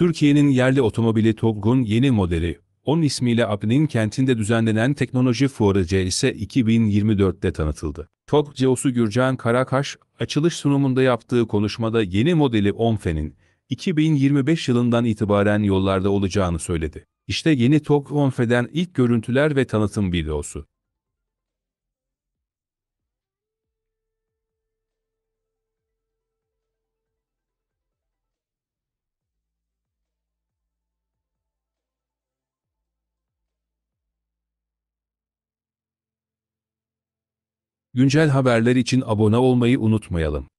Türkiye'nin yerli otomobili TOGG'un yeni modeli, onun ismiyle Apne'nin kentinde düzenlenen teknoloji fuarı ise 2024'te tanıtıldı. TOG CEO'su Gürcan Karakaş, açılış sunumunda yaptığı konuşmada yeni modeli ONFE'nin 2025 yılından itibaren yollarda olacağını söyledi. İşte yeni TOG ONFE'den ilk görüntüler ve tanıtım videosu. Güncel haberler için abone olmayı unutmayalım.